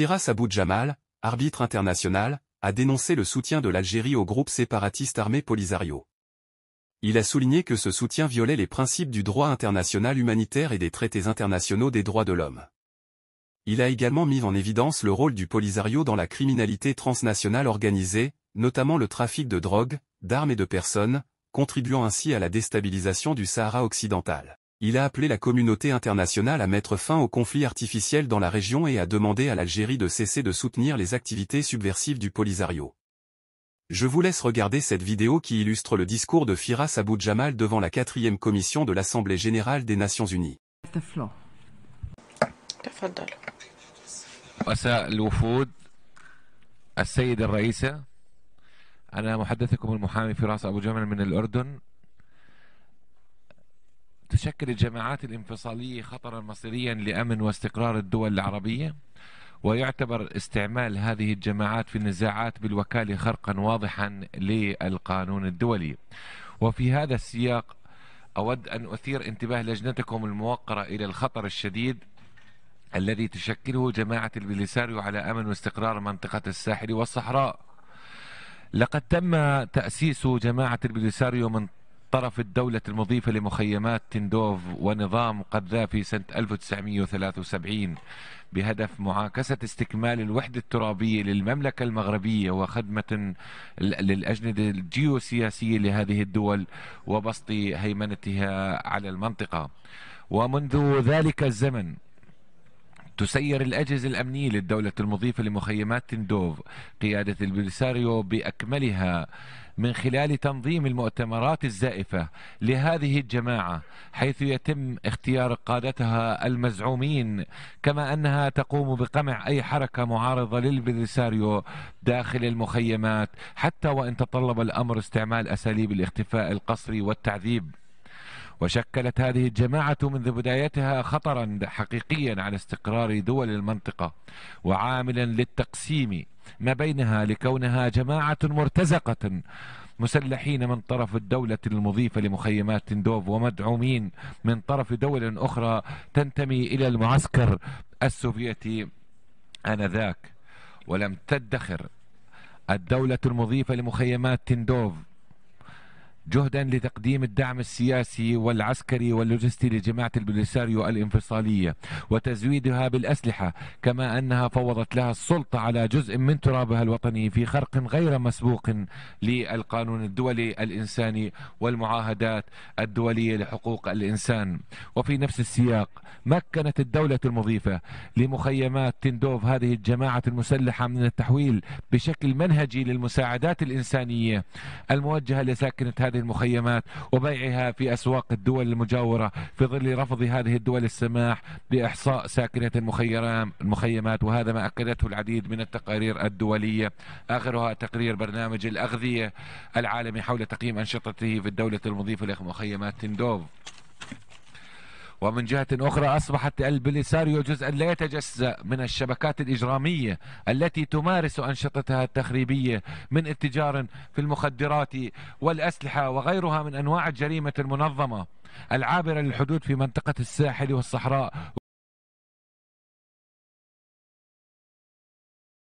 Firas Jamal, arbitre international, a dénoncé le soutien de l'Algérie au groupe séparatiste armé Polisario. Il a souligné que ce soutien violait les principes du droit international humanitaire et des traités internationaux des droits de l'homme. Il a également mis en évidence le rôle du Polisario dans la criminalité transnationale organisée, notamment le trafic de drogue, d'armes et de personnes, contribuant ainsi à la déstabilisation du Sahara occidental il a appelé la communauté internationale à mettre fin au conflit artificiel dans la région et a demandé à l'Algérie de cesser de soutenir les activités subversives du Polisario. Je vous laisse regarder cette vidéo qui illustre le discours de Firas Abou Jamal devant la quatrième commission de l'Assemblée Générale des Nations Unies. تشكل الجماعات الانفصالية خطرا مصيريا لأمن واستقرار الدول العربية ويعتبر استعمال هذه الجماعات في النزاعات بالوكالة خرقا واضحا للقانون الدولي وفي هذا السياق أود أن أثير انتباه لجنتكم الموقرة إلى الخطر الشديد الذي تشكله جماعة البليساريو على أمن واستقرار منطقة الساحل والصحراء لقد تم تأسيس جماعة البليساريو من طرف الدولة المضيفة لمخيمات تندوف ونظام قذافي سنة 1973 بهدف معاكسة استكمال الوحدة الترابية للمملكة المغربية وخدمة للأجندة الجيوسياسية لهذه الدول وبسط هيمنتها على المنطقة ومنذ ذلك الزمن تسير الأجهزة الأمنية للدولة المضيفة لمخيمات تندوف قيادة البلساريو بأكملها من خلال تنظيم المؤتمرات الزائفة لهذه الجماعة حيث يتم اختيار قادتها المزعومين كما أنها تقوم بقمع أي حركة معارضة للبلساريو داخل المخيمات حتى وإن تطلب الأمر استعمال أساليب الاختفاء القصري والتعذيب وشكلت هذه الجماعة منذ بدايتها خطرا حقيقيا على استقرار دول المنطقة وعاملا للتقسيم ما بينها لكونها جماعة مرتزقة مسلحين من طرف الدولة المضيفة لمخيمات تندوف ومدعومين من طرف دول أخرى تنتمي إلى المعسكر السوفيتي آنذاك ولم تدخر الدولة المضيفة لمخيمات تندوف جهدا لتقديم الدعم السياسي والعسكري واللوجستي لجماعة البوليساريو الانفصالية وتزويدها بالأسلحة كما أنها فوضت لها السلطة على جزء من ترابها الوطني في خرق غير مسبوق للقانون الدولي الإنساني والمعاهدات الدولية لحقوق الإنسان وفي نفس السياق مكنت الدولة المضيفة لمخيمات تندوف هذه الجماعة المسلحة من التحويل بشكل منهجي للمساعدات الإنسانية الموجهة لساكنة هذه المخيمات وبيعها في أسواق الدول المجاورة في ظل رفض هذه الدول السماح بإحصاء ساكنة المخيمات وهذا ما أكدته العديد من التقارير الدولية آخرها تقرير برنامج الأغذية العالمي حول تقييم أنشطته في الدولة المضيفة لمخيمات تندوف ومن جهة أخرى أصبحت البليساريو جزءا لا يتجزأ من الشبكات الإجرامية التي تمارس أنشطتها التخريبية من اتجار في المخدرات والأسلحة وغيرها من أنواع الجريمة المنظمة العابرة للحدود في منطقة الساحل والصحراء